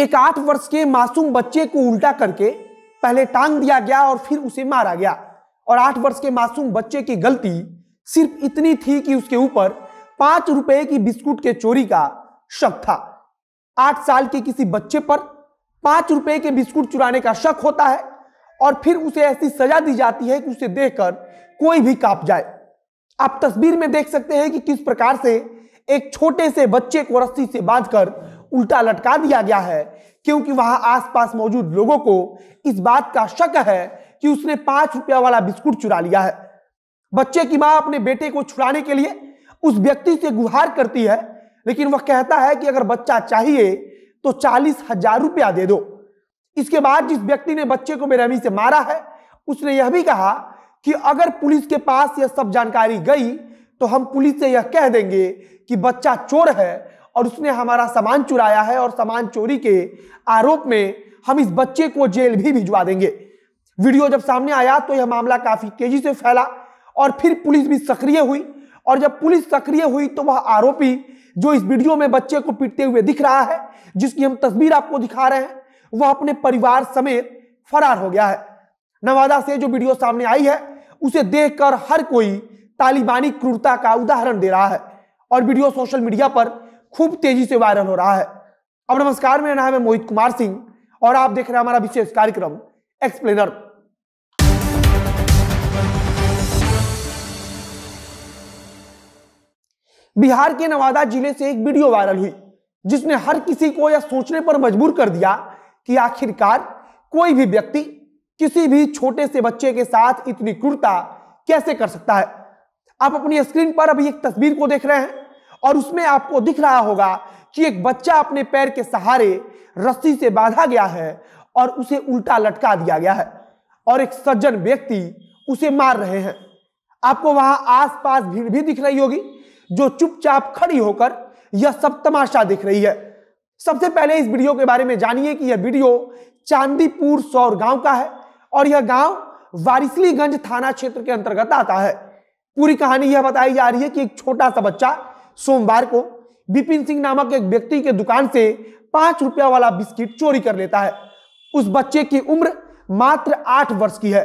एक आठ वर्ष के मासूम बच्चे को उल्टा करके पहले टांग दिया गया और फिर उसे मारा गया और आठ वर्ष के मासूम बच्चे की गलती सिर्फ इतनी थी कि उसके ऊपर पांच रुपए की बिस्कुट के चोरी का शक था आठ साल के किसी बच्चे पर पांच रुपए के बिस्कुट चुराने का शक होता है और फिर उसे ऐसी सजा दी जाती है कि उसे देखकर कोई भी कांप जाए आप तस्वीर में देख सकते हैं कि किस प्रकार से एक छोटे से बच्चे को रस्सी से बांधकर उल्टा लटका दिया गया है क्योंकि वहां आसपास मौजूद लोगों को इस बात का शक है कि उसने पांच रुपया वाला बिस्कुट चुरा लिया है बच्चे की मां अपने बेटे को छुड़ाने के लिए उस व्यक्ति से गुहार करती है लेकिन वह कहता है कि अगर बच्चा चाहिए तो चालीस हजार रुपया दे दो इसके बाद जिस व्यक्ति ने बच्चे को बेरहमी से मारा है उसने यह भी कहा कि अगर पुलिस के पास यह सब जानकारी गई तो हम पुलिस से यह कह देंगे कि बच्चा चोर है और उसने हमारा सामान चुराया है और सामान चोरी के आरोप में हम इस बच्चे को जेल भी भिजवा देंगे वीडियो जब सामने आया तो यह मामला काफी तेजी से फैला और फिर पुलिस भी सक्रिय हुई और जब पुलिस सक्रिय हुई तो वह आरोपी जो इस वीडियो में बच्चे को पीटते हुए दिख रहा है जिसकी हम तस्वीर आपको दिखा रहे हैं वह अपने परिवार समेत फरार हो गया है नवादा से जो वीडियो सामने आई है उसे देखकर हर कोई तालिबानी क्रूरता का उदाहरण दे रहा है और वीडियो सोशल मीडिया पर खूब तेजी से वायरल हो रहा है अब नमस्कार मेरा नाम है मोहित कुमार सिंह और आप देख रहे हैं हमारा विशेष कार्यक्रम एक्सप्लेनर बिहार के नवादा जिले से एक वीडियो वायरल हुई जिसने हर किसी को यह सोचने पर मजबूर कर दिया कि आखिरकार कोई भी व्यक्ति किसी भी छोटे से बच्चे के साथ इतनी क्रूरता कैसे कर सकता है आप अपनी स्क्रीन पर अभी एक तस्वीर को देख रहे हैं और उसमें आपको दिख रहा होगा कि एक बच्चा अपने पैर के सहारे रस्सी से बांधा गया है और उसे उल्टा लटका दिया गया है और एक सज्जन व्यक्ति उसे मार रहे हैं आपको वहां आसपास भीड़ भी दिख रही होगी जो चुपचाप खड़ी होकर यह सब तमाशा दिख रही है सबसे पहले इस वीडियो के बारे में जानिए कि यह वीडियो चांदीपुर सौर गांव का है और यह गांव वारिसलीगंज थाना क्षेत्र के अंतर्गत आता है पूरी कहानी यह बताई जा रही है कि एक छोटा सा बच्चा सोमवार को बिपिन सिंह नामक एक व्यक्ति के दुकान से पांच रुपया वाला बिस्किट चोरी कर लेता है उस बच्चे की उम्र मात्र आठ वर्ष की है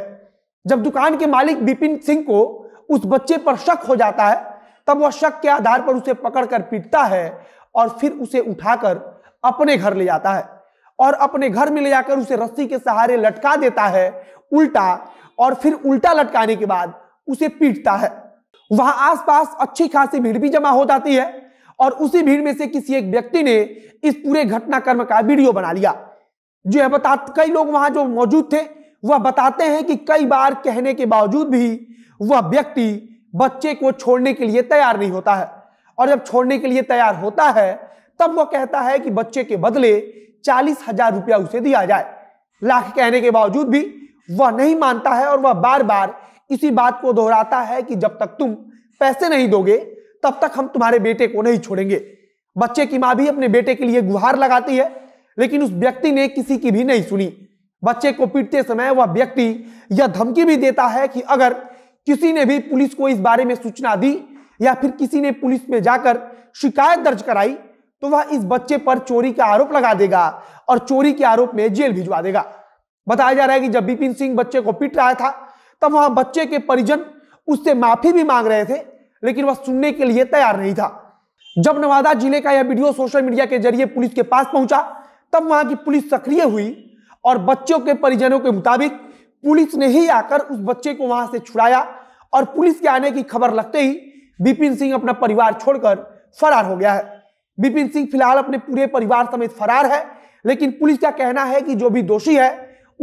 जब दुकान के मालिक बिपिन सिंह को उस बच्चे पर शक हो जाता है तब वह शक के आधार पर उसे पकड़कर पीटता है और फिर उसे उठाकर अपने घर ले जाता है और अपने घर में ले जाकर उसे रस्सी के सहारे लटका देता है उल्टा और फिर उल्टा लटकाने के बाद उसे पीटता है वहां आसपास अच्छी खासी भीड़ भी जमा हो जाती है और उसी भीड़ में से किसी एक व्यक्ति ने इस पूरे घटनाक्रम का वीडियो बना लिया जो है बता कई लोग वहां जो मौजूद थे वह बताते हैं कि कई बार कहने के बावजूद भी वह व्यक्ति बच्चे को छोड़ने के लिए तैयार नहीं होता है और जब छोड़ने के लिए तैयार होता है तब वह कहता है कि बच्चे के बदले चालीस हजार रुपया उसे दिया जाए लाख कहने के बावजूद भी वह नहीं मानता है और वह बार बार इसी बात को दोहराता है कि जब तक तुम पैसे नहीं दोगे तब तक हम तुम्हारे बेटे को नहीं छोड़ेंगे बच्चे की मां भी अपने बेटे के लिए गुहार लगाती है लेकिन उस व्यक्ति ने किसी की भी नहीं सुनी बच्चे को पीटते समय वह व्यक्ति यह धमकी भी देता है कि अगर किसी ने भी पुलिस को इस बारे में सूचना दी या फिर किसी ने पुलिस में जाकर शिकायत दर्ज कराई तो वह इस बच्चे पर चोरी का आरोप लगा देगा और चोरी के आरोप में जेल भिजवा देगा बताया जा रहा है कि जब बिपिन सिंह बच्चे को पीट रहा था तब वहां बच्चे के परिजन उससे माफी भी मांग रहे थे लेकिन वह सुनने के लिए तैयार नहीं था जब नवादा जिले का यह वीडियो सोशल मीडिया के जरिए पुलिस के पास पहुंचा तब वहां की पुलिस सक्रिय हुई और बच्चों के परिजनों के मुताबिक पुलिस ने ही आकर उस बच्चे को वहां से छुड़ाया और पुलिस के आने की खबर लगते ही बिपिन सिंह अपना परिवार छोड़कर फरार हो गया है बिपिन सिंह फिलहाल अपने पूरे परिवार समेत फरार है लेकिन पुलिस का कहना है कि जो भी दोषी है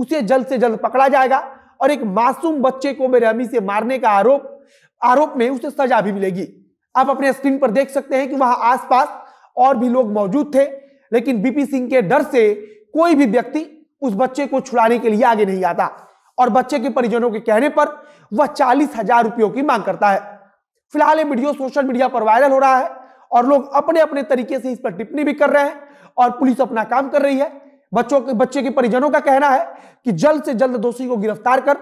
उसे जल्द से जल्द पकड़ा जाएगा और एक मासूम बच्चे को बेरहमी से मारने का आरोप आरोप में उसे सजा भी मिलेगी आप अपने स्क्रीन पर देख सकते हैं कि वहां आसपास और भी लोग मौजूद थे लेकिन बीपी सिंह के डर से कोई भी व्यक्ति उस बच्चे को छुड़ाने के लिए आगे नहीं आता और बच्चे के परिजनों के कहने पर वह चालीस हजार रुपयों की मांग करता है फिलहाल ये वीडियो सोशल मीडिया पर वायरल हो रहा है और लोग अपने अपने तरीके से इस पर टिप्पणी भी कर रहे हैं और पुलिस अपना काम कर रही है बच्चों के बच्चे के परिजनों का कहना है कि जल्द से जल्द दोषी को गिरफ्तार कर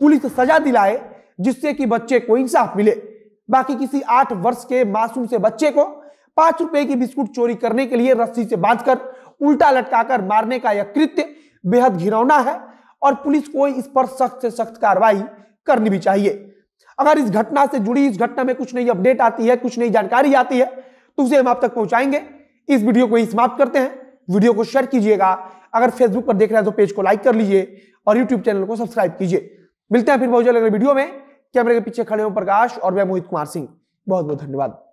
पुलिस सजा दिलाए जिससे कि बच्चे को इंसाफ मिले बाकी किसी आठ वर्ष के मासूम से बच्चे को पांच रुपए की बिस्कुट चोरी करने के लिए रस्सी से बांधकर उल्टा लटकाकर मारने का यह कृत्य बेहद घिरौना है और पुलिस को इस पर सख्त से सख्त कार्रवाई करनी भी चाहिए अगर इस घटना से जुड़ी इस घटना में कुछ नई अपडेट आती है कुछ नई जानकारी आती है तो उसे हम आप तक पहुंचाएंगे इस वीडियो को ही समाप्त करते हैं वीडियो को शेयर कीजिएगा अगर फेसबुक पर देख रहे हैं तो पेज को लाइक कर लीजिए और यूट्यूब चैनल को सब्सक्राइब कीजिए मिलते हैं फिर बहुत जल्द अगले वीडियो में कैमरे के पीछे खड़े हो प्रकाश और मैं मोहित कुमार सिंह बहुत बहुत धन्यवाद